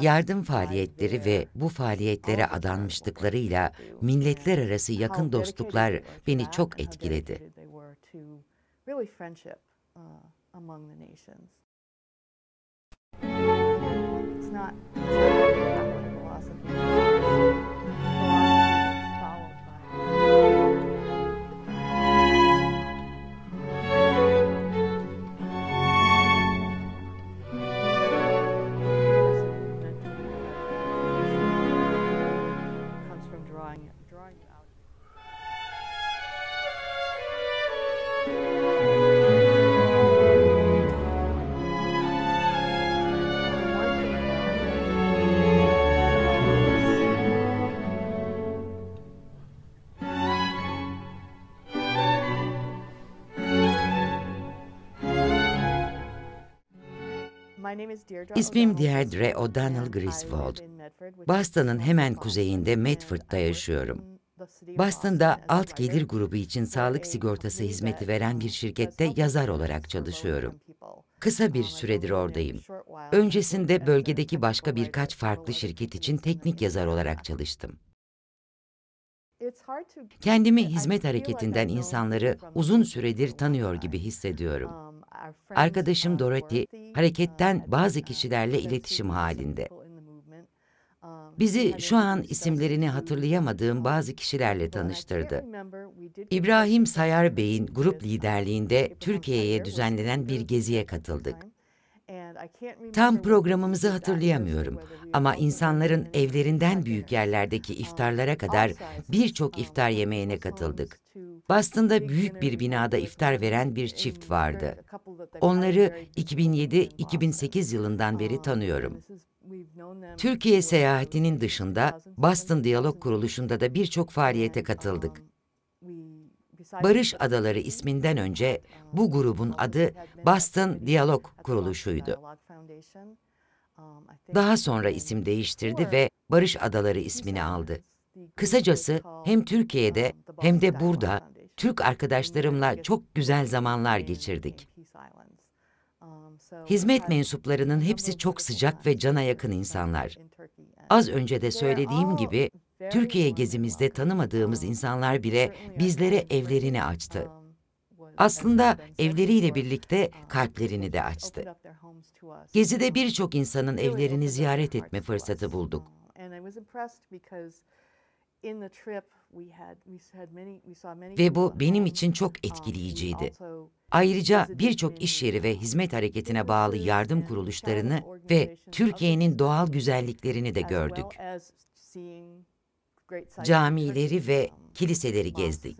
Yardım faaliyetleri ve bu faaliyetlere adanmışlıklarıyla milletler arası yakın dostluklar beni çok etkiledi. Uh, it's not İsmim Deirdre O'Donnell Griswold. Boston'ın hemen kuzeyinde Medford'da yaşıyorum. Boston'da alt gelir grubu için sağlık sigortası hizmeti veren bir şirkette yazar olarak çalışıyorum. Kısa bir um, süredir oradayım. Öncesinde bölgedeki başka birkaç farklı şirket için teknik yazar olarak çalıştım. Kendimi hizmet hareketinden insanları uzun süredir tanıyor gibi hissediyorum. Um, Arkadaşım Dorothy hareketten uh, uh, um, um, bazı kişilerle iletişim halinde. Bizi şu an isimlerini hatırlayamadığım bazı kişilerle tanıştırdı. İbrahim Sayar Bey'in grup um, liderliğinde Türkiye'ye düzenlenen bir geziye katıldık. Tam programımızı hatırlayamıyorum ama insanların evlerinden büyük yerlerdeki um, iftarlara kadar birçok iftar yemeğine katıldık. Boston'da büyük bir binada iftar veren bir çift vardı. Onları 2007-2008 um, yılından beri um, tanıyorum. Türkiye seyahatinin dışında Boston Diyalog Kuruluşu'nda da birçok faaliyete katıldık. Barış Adaları isminden önce bu grubun adı Boston Diyalog Kuruluşu'ydu. Daha sonra isim değiştirdi ve Barış Adaları ismini aldı. Kısacası hem Türkiye'de hem de burada Türk arkadaşlarımla çok güzel zamanlar geçirdik. Hizmet mensuplarının hepsi çok sıcak ve cana yakın insanlar. Az önce de söylediğim gibi Türkiye gezimizde tanımadığımız insanlar bile bizlere evlerini açtı. Aslında evleriyle birlikte kalplerini de açtı. Gezide birçok insanın evlerini ziyaret etme fırsatı bulduk. Ve bu benim için çok etkileyiciydi. Ayrıca birçok iş yeri ve hizmet hareketine bağlı yardım kuruluşlarını ve Türkiye'nin doğal güzelliklerini de gördük camileri ve um, kiliseleri gezdik.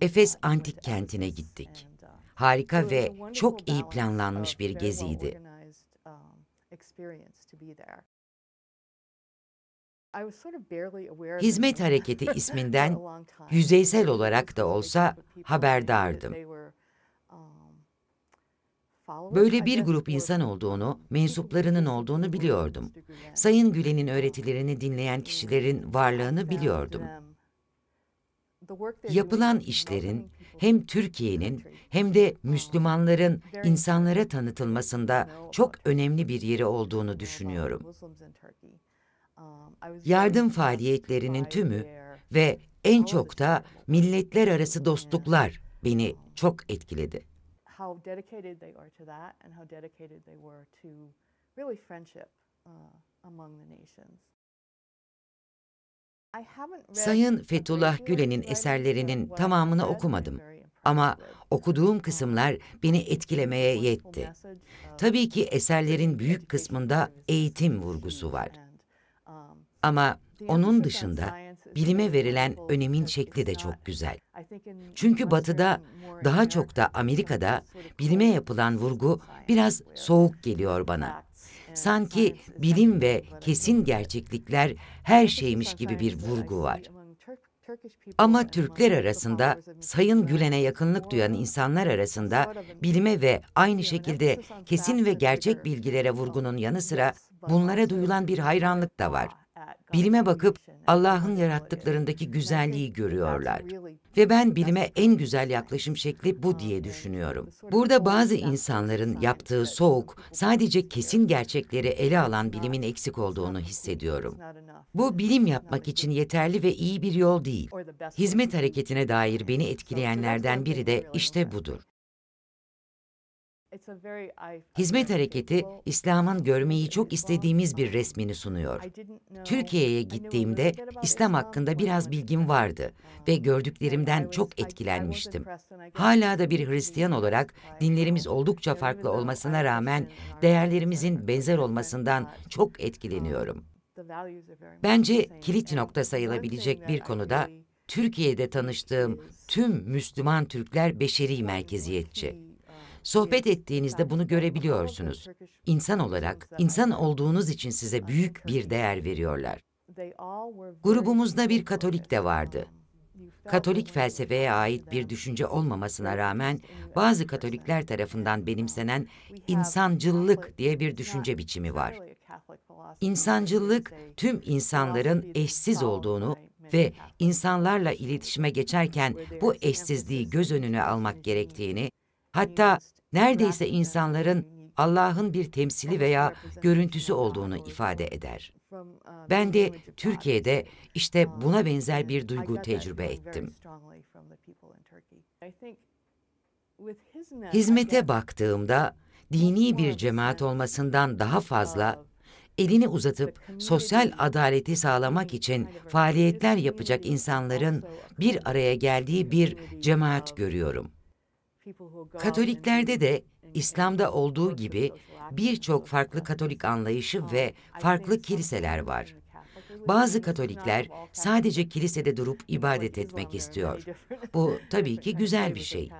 Efes antik kentine gittik. Uh, Harika ve çok iyi planlanmış bir geziydi. Um, Hizmet Hareketi isminden yüzeysel olarak da olsa haberdardım. Böyle bir grup insan olduğunu, mensuplarının olduğunu biliyordum. Sayın Gülen'in öğretilerini dinleyen kişilerin varlığını biliyordum. Yapılan işlerin hem Türkiye'nin hem de um, Müslümanların insanlara tanıtılmasında çok önemli bir yeri olduğunu um, düşünüyorum. Um, Yardım faaliyetlerinin tümü ve en çok da milletler arası dostluklar beni çok etkiledi how dedicated they are to that and how dedicated they were to really friendship uh, among the nations. Sayın Fethullah Gülen'in eserlerinin tamamını okumadım ama okuduğum kısımlar uh, beni etkilemeye yetti. Tabii ki eserlerin büyük kısmında eğitim vurgusu var. Um, ama onun dışında bilime verilen oh, önemin şekli de çok güzel. Çünkü Batı'da, daha çok da Amerika'da bilime yapılan vurgu biraz soğuk geliyor bana. Sanki bilim ve kesin gerçeklikler her şeymiş gibi bir vurgu var. Ama Türkler arasında, Sayın Gülen'e yakınlık duyan insanlar arasında bilime ve aynı şekilde kesin ve gerçek bilgilere vurgunun yanı sıra bunlara duyulan bir hayranlık da var. Bilime bakıp Allah'ın yarattıklarındaki güzelliği görüyorlar. Ve ben bilime en güzel yaklaşım şekli bu diye düşünüyorum. Burada bazı insanların yaptığı soğuk, sadece kesin gerçekleri ele alan bilimin eksik olduğunu hissediyorum. Bu bilim yapmak için yeterli ve iyi bir yol değil. Hizmet hareketine dair beni etkileyenlerden biri de işte budur. Hizmet hareketi İslam'ın görmeyi çok istediğimiz bir resmini sunuyor. Türkiye'ye gittiğimde İslam hakkında biraz bilgim um, vardı ve gördüklerimden çok etkilenmiştim. Hala da bir Hristiyan olarak dinlerimiz oldukça farklı olmasına rağmen değerlerimizin benzer olmasından çok um, etkileniyorum. Bence kilit nokta sayılabilecek bir konuda Türkiye'de tanıştığım tüm Müslüman Türkler beşeri merkeziyetçi. Sohbet ettiğinizde bunu görebiliyorsunuz. İnsan olarak, insan olduğunuz için size büyük bir değer veriyorlar. Grubumuzda bir Katolik de vardı. Katolik felsefeye ait bir düşünce olmamasına rağmen bazı Katolikler tarafından benimsenen insancıllık diye bir düşünce biçimi var. İnsancıllık tüm insanların eşsiz olduğunu ve insanlarla iletişime geçerken bu eşsizliği göz önüne almak gerektiğini, hatta neredeyse insanların Allah'ın bir temsili veya görüntüsü olduğunu ifade eder. Ben de Türkiye'de işte buna benzer bir duygu tecrübe ettim. Hizmete baktığımda dini bir cemaat olmasından daha fazla elini uzatıp sosyal adaleti sağlamak için faaliyetler yapacak insanların bir araya geldiği bir cemaat görüyorum. Katoliklerde de İslam'da olduğu gibi birçok farklı Katolik anlayışı ve farklı kiliseler var. Bazı Katolikler sadece kilisede durup ibadet etmek istiyor. Bu tabii ki güzel bir şey.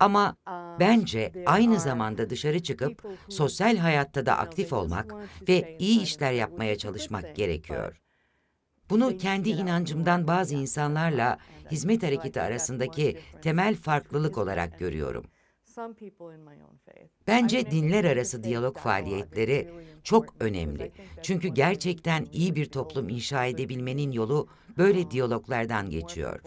Ama um, bence aynı zamanda dışarı çıkıp sosyal hayatta da aktif olmak ve iyi işler yapmaya çalışmak gerekiyor. Bunu kendi inancımdan bazı insanlarla hizmet hareketi arasındaki temel şey. farklılık olarak görüyorum. Bence dinler arası diyalog faaliyetleri çok önemli. Çünkü gerçekten iyi bir toplum inşa edebilmenin yolu böyle diyaloglardan geçiyor.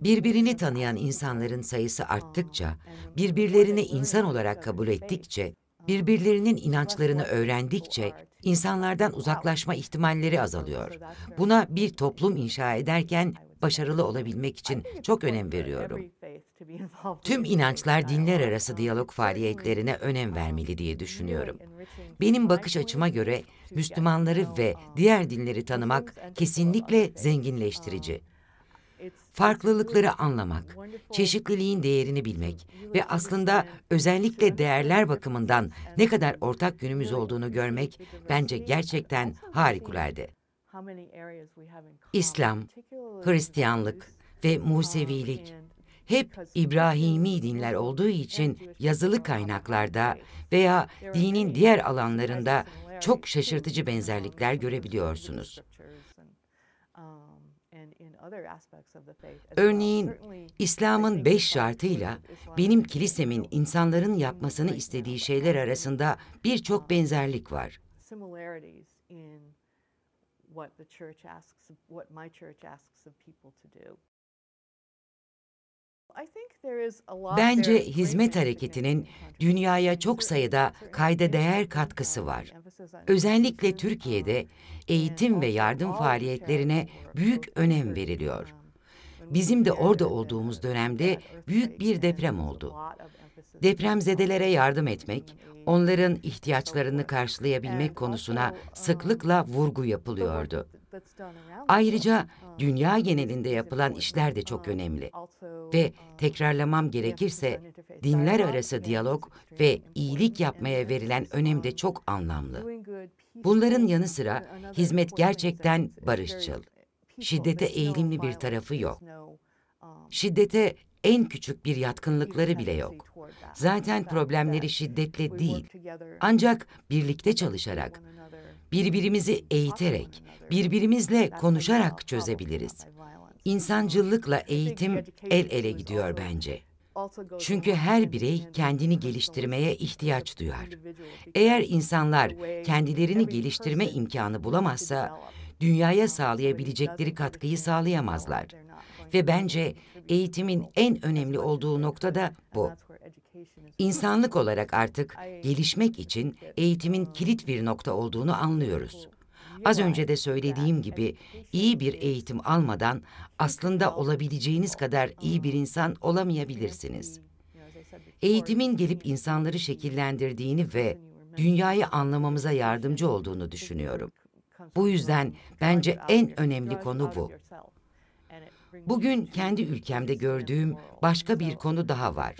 Birbirini tanıyan insanların sayısı um, arttıkça, birbirlerini insan olarak kabul ettikçe, um, birbirlerinin inançlarını öğrendikçe insanlardan uzaklaşma ihtimalleri azalıyor. Buna bir toplum inşa ederken başarılı olabilmek için çok önem veriyorum. Tüm inançlar dinler arası diyalog faaliyetlerine önem vermeli diye düşünüyorum. Benim bakış açıma göre Müslümanları ve diğer dinleri tanımak kesinlikle zenginleştirici. Farklılıkları anlamak, çeşitliliğin değerini bilmek ve aslında özellikle değerler bakımından ne kadar ortak günümüz olduğunu görmek bence gerçekten harikulade. İslam, Hristiyanlık ve Musevilik hep İbrahimi dinler olduğu için yazılı kaynaklarda veya dinin diğer alanlarında çok şaşırtıcı benzerlikler görebiliyorsunuz. Örneğin İslam'ın beş şartıyla benim kilisemin insanların yapmasını istediği şeyler arasında birçok um, benzerlik var. Bence hizmet hareketinin dünyaya çok sayıda kayda değer katkısı var. Özellikle Türkiye'de eğitim ve yardım faaliyetlerine büyük önem veriliyor. Bizim de orada olduğumuz dönemde büyük bir deprem oldu. Depremzedelere yardım etmek, onların ihtiyaçlarını karşılayabilmek konusuna sıklıkla vurgu yapılıyordu. Ayrıca dünya genelinde yapılan işler de çok önemli. Ve tekrarlamam gerekirse dinler arası diyalog ve iyilik yapmaya verilen önem de çok anlamlı. Bunların yanı sıra hizmet gerçekten barışçıl şiddete eğilimli bir tarafı yok. Şiddete en küçük bir yatkınlıkları bile yok. Zaten problemleri şiddetle değil, ancak birlikte çalışarak, birbirimizi eğiterek, birbirimizle konuşarak çözebiliriz. İnsancıllıkla eğitim el ele gidiyor bence. Çünkü her birey kendini geliştirmeye ihtiyaç duyar. Eğer insanlar kendilerini geliştirme imkanı bulamazsa dünyaya sağlayabilecekleri katkıyı sağlayamazlar. Ve bence eğitimin en önemli olduğu nokta da bu. İnsanlık olarak artık gelişmek için eğitimin kilit bir nokta olduğunu anlıyoruz. Az önce de söylediğim gibi iyi bir eğitim almadan aslında olabileceğiniz kadar iyi bir insan olamayabilirsiniz. Eğitimin gelip insanları şekillendirdiğini ve dünyayı anlamamıza yardımcı olduğunu düşünüyorum. Bu yüzden bence en önemli konu bu. Bugün kendi ülkemde gördüğüm başka bir konu daha var.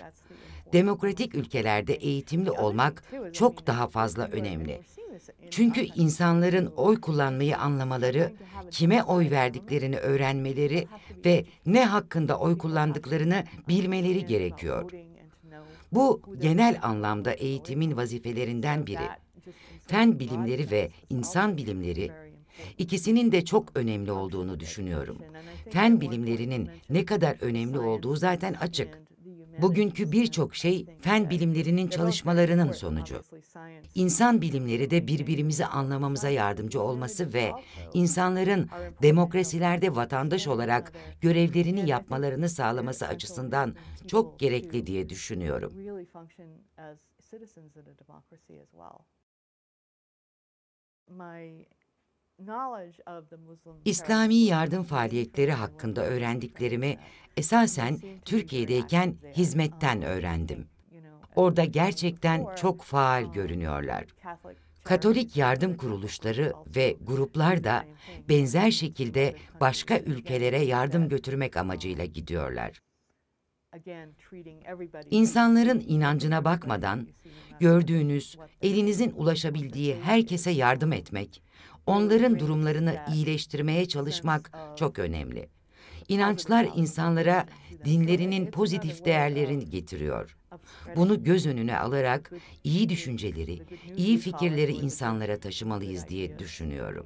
Demokratik ülkelerde eğitimli olmak çok daha fazla önemli. Çünkü insanların oy kullanmayı anlamaları, kime oy verdiklerini öğrenmeleri ve ne hakkında oy kullandıklarını bilmeleri gerekiyor. Bu genel anlamda eğitimin vazifelerinden biri. Fen bilimleri ve insan bilimleri ikisinin de çok önemli olduğunu düşünüyorum. Fen bilimlerinin ne kadar önemli olduğu zaten açık. Bugünkü birçok şey fen bilimlerinin çalışmalarının sonucu. İnsan bilimleri de birbirimizi anlamamıza yardımcı olması ve insanların demokrasilerde vatandaş olarak görevlerini yapmalarını sağlaması açısından çok gerekli diye düşünüyorum. İslami yardım faaliyetleri hakkında öğrendiklerimi esasen Türkiye'deyken hizmetten um, öğrendim. Orada gerçekten çok faal um, görünüyorlar. Katolik yardım kuruluşları ve gruplar da benzer şekilde başka ülkelere yardım götürmek amacıyla um, gidiyorlar. İnsanların inancına bakmadan gördüğünüz, elinizin ulaşabildiği herkese yardım etmek, onların durumlarını iyileştirmeye çalışmak çok önemli. İnançlar insanlara dinlerinin pozitif değerlerini getiriyor. Bunu göz önüne alarak iyi düşünceleri, iyi fikirleri insanlara taşımalıyız diye düşünüyorum.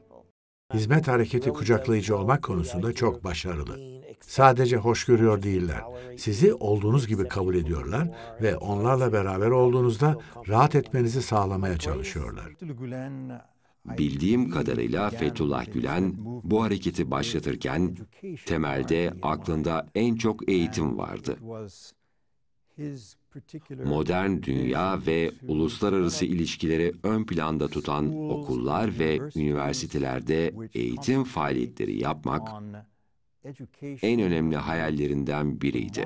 Hizmet hareketi kucaklayıcı olmak konusunda çok başarılı. Sadece hoş görüyor değiller. Sizi olduğunuz gibi kabul ediyorlar ve onlarla beraber olduğunuzda rahat etmenizi sağlamaya çalışıyorlar. Bildiğim kadarıyla Fethullah Gülen bu hareketi başlatırken temelde aklında en çok eğitim vardı modern dünya ve uluslararası ilişkileri ön planda tutan okullar ve üniversitelerde eğitim faaliyetleri yapmak en önemli hayallerinden biriydi.